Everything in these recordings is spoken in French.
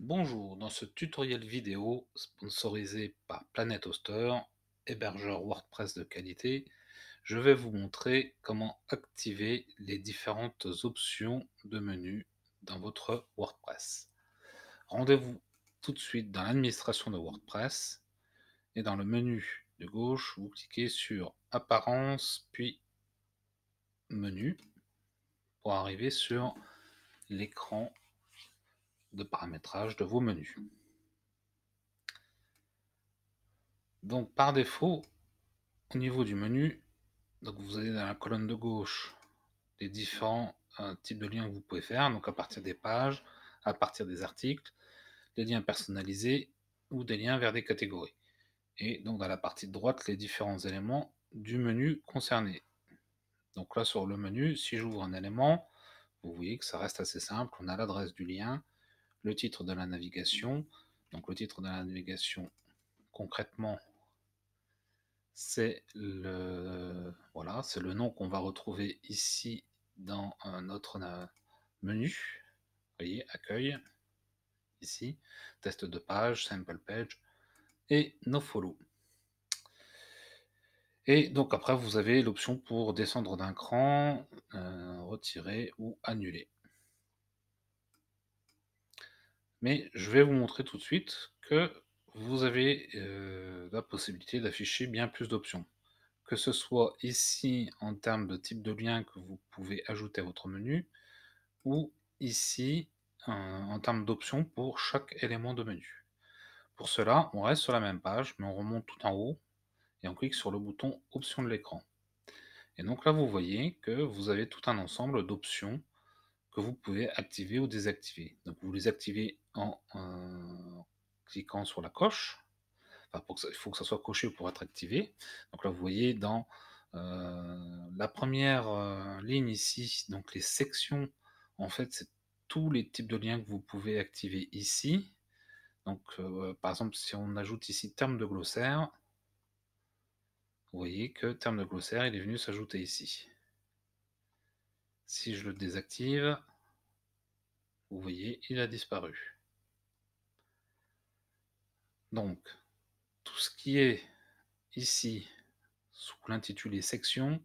Bonjour, dans ce tutoriel vidéo sponsorisé par Planet Hoster, hébergeur WordPress de qualité, je vais vous montrer comment activer les différentes options de menu dans votre WordPress. Rendez-vous tout de suite dans l'administration de WordPress et dans le menu de gauche, vous cliquez sur Apparence puis Menu pour arriver sur l'écran de paramétrage de vos menus. Donc par défaut, au niveau du menu, donc vous avez dans la colonne de gauche les différents euh, types de liens que vous pouvez faire, donc à partir des pages, à partir des articles, des liens personnalisés ou des liens vers des catégories. Et donc dans la partie de droite, les différents éléments du menu concerné. Donc là sur le menu, si j'ouvre un élément, vous voyez que ça reste assez simple, on a l'adresse du lien, le titre de la navigation. Donc le titre de la navigation, concrètement, c'est le, voilà, c'est le nom qu'on va retrouver ici dans notre euh, menu. voyez, accueil, ici, test de page, sample page et nos follow. Et donc après, vous avez l'option pour descendre d'un cran, euh, retirer ou annuler mais je vais vous montrer tout de suite que vous avez euh, la possibilité d'afficher bien plus d'options. Que ce soit ici en termes de type de lien que vous pouvez ajouter à votre menu, ou ici en termes d'options pour chaque élément de menu. Pour cela, on reste sur la même page, mais on remonte tout en haut et on clique sur le bouton Options de l'écran. Et donc là, vous voyez que vous avez tout un ensemble d'options vous pouvez activer ou désactiver. Donc vous les activez en cliquant sur la coche. pour il faut que ça soit coché pour être activé. Donc là, vous voyez dans euh, la première euh, ligne ici, donc les sections, en fait, c'est tous les types de liens que vous pouvez activer ici. Donc, euh, par exemple, si on ajoute ici terme de glossaire, vous voyez que terme de glossaire, il est venu s'ajouter ici. Si je le désactive, vous voyez, il a disparu. Donc, tout ce qui est ici sous l'intitulé section,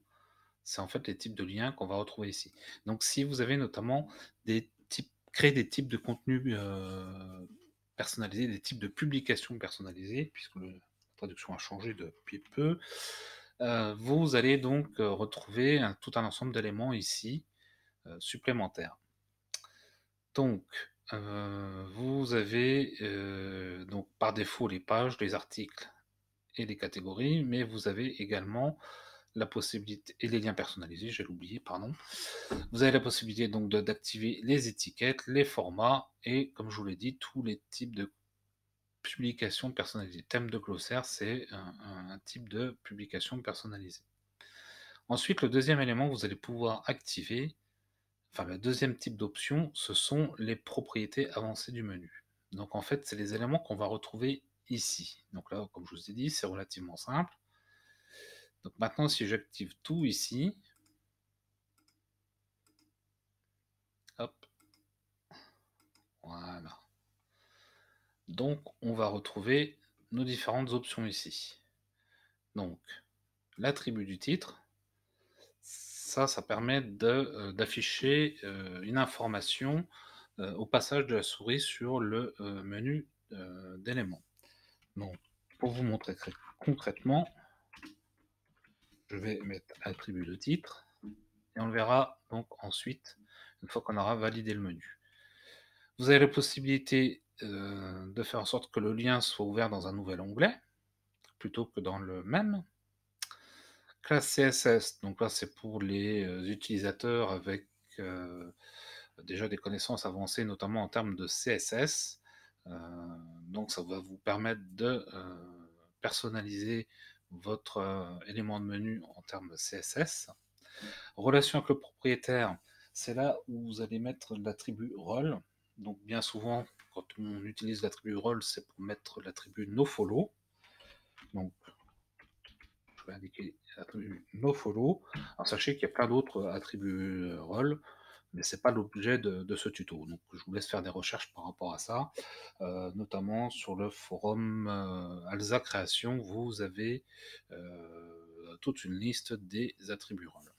c'est en fait les types de liens qu'on va retrouver ici. Donc, si vous avez notamment des types, créé des types de contenus euh, personnalisés, des types de publications personnalisées, puisque la traduction a changé depuis peu, euh, vous allez donc euh, retrouver tout un ensemble d'éléments ici euh, supplémentaires. Donc, euh, vous avez euh, donc par défaut les pages, les articles et les catégories, mais vous avez également la possibilité et les liens personnalisés, j'ai oublié, pardon. Vous avez la possibilité donc d'activer les étiquettes, les formats et comme je vous l'ai dit, tous les types de publications personnalisées. Thème de glossaire, c'est un, type de publication personnalisée. Ensuite, le deuxième élément vous allez pouvoir activer, Enfin, le deuxième type d'option, ce sont les propriétés avancées du menu. Donc en fait, c'est les éléments qu'on va retrouver ici. Donc là, comme je vous ai dit, c'est relativement simple. Donc maintenant, si j'active tout ici, hop, voilà. Donc on va retrouver nos différentes options ici. Donc l'attribut du titre, ça, ça permet euh, d'afficher euh, une information euh, au passage de la souris sur le menu d'éléments. Donc, pour vous montrer concrètement, je vais mettre attribut de titre et on le verra donc ensuite une fois qu'on aura validé le menu. Vous avez la possibilité de faire en sorte que le lien soit ouvert dans un nouvel onglet plutôt que dans le même classe CSS. Donc là, c'est pour les euh, utilisateurs avec euh, déjà des connaissances avancées, notamment en termes de CSS. Euh, donc ça va vous permettre de personnaliser votre élément de menu en termes de CSS. Relation avec le propriétaire, c'est là où vous allez mettre l'attribut role. Donc bien souvent, quand on utilise l'attribut role, c'est pour mettre l'attribut nofollow. Donc je vais indiquer attribut nofollow. Alors sachez qu'il y a plein d'autres euh, attributs euh, rôles, mais ce n'est pas l'objet de, ce tuto. Donc je vous laisse faire des recherches par rapport à ça, euh, notamment sur le forum euh, Création, vous avez toute une liste des attributs rôles.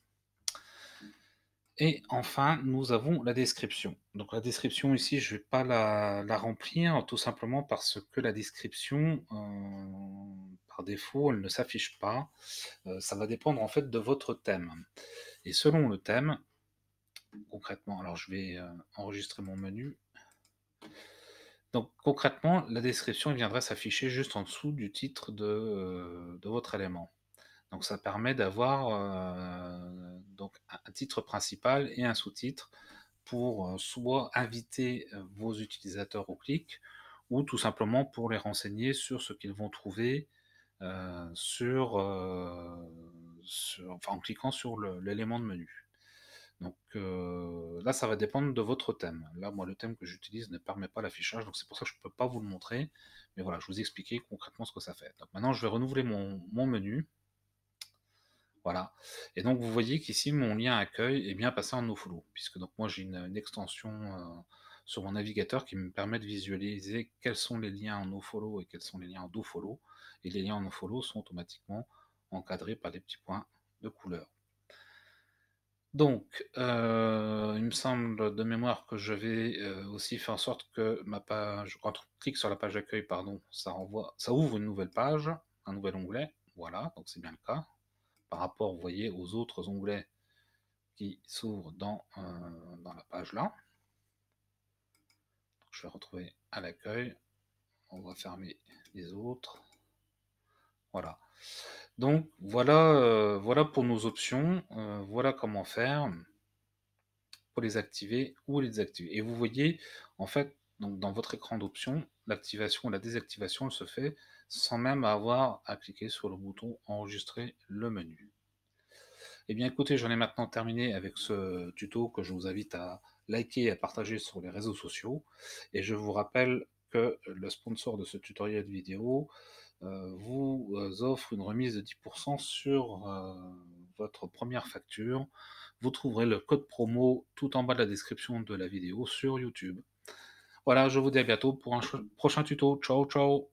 Et enfin, nous avons la description. Donc la description ici, je ne vais pas la, remplir, tout simplement parce que la description, euh, par défaut, elle ne s'affiche pas. Euh, ça va dépendre en fait de votre thème. Et selon le thème, concrètement, alors je vais euh, enregistrer mon menu. Donc concrètement, la description viendrait s'afficher juste en dessous du titre de votre élément. Donc ça permet d'avoir euh, donc un titre principal et un sous-titre pour euh, soit inviter euh, vos utilisateurs au clic ou tout simplement pour les renseigner sur ce qu'ils vont trouver en cliquant sur l'élément de menu. Donc là, ça va dépendre de votre thème. Là, moi, le thème que j'utilise ne permet pas l'affichage, donc c'est pour ça que je ne peux pas vous le montrer. Mais voilà, je vous ai concrètement ce que ça fait. maintenant, je vais renouveler mon menu. Voilà. Et donc, vous voyez qu'ici, mon lien accueil est bien passé en NoFollow, puisque donc moi, j'ai une, extension euh, sur mon navigateur qui me permet de visualiser quels sont les liens en NoFollow et quels sont les liens en DoFollow. Et les liens en NoFollow sont automatiquement encadrés par des petits points de couleur. Donc, euh, il me semble de mémoire que je vais euh, aussi faire en sorte que ma page, quand on clique sur la page d'accueil, pardon, ça, renvoie, ça ouvre une nouvelle page, un nouvel onglet. Voilà, donc c'est bien le cas par rapport, vous voyez, aux autres onglets qui s'ouvrent dans, euh, la page là. je vais retrouver à l'accueil. On va fermer les autres. Voilà. Donc voilà, euh, voilà pour nos options. Euh, voilà comment faire pour les activer ou les désactiver. Et vous voyez, en fait, donc dans votre écran d'options, l'activation ou la désactivation se fait sans même avoir à cliquer sur le bouton enregistrer le menu. Eh bien écoutez, j'en ai maintenant terminé avec ce tuto que je vous invite à liker et à partager sur les réseaux sociaux. Et je vous rappelle que le sponsor de ce tutoriel vidéo euh, vous euh, offre une remise de 10% sur euh, votre première facture. Vous trouverez le code promo tout en bas de la description de la vidéo sur YouTube. Voilà, je vous dis à bientôt pour un prochain tuto. Ciao, ciao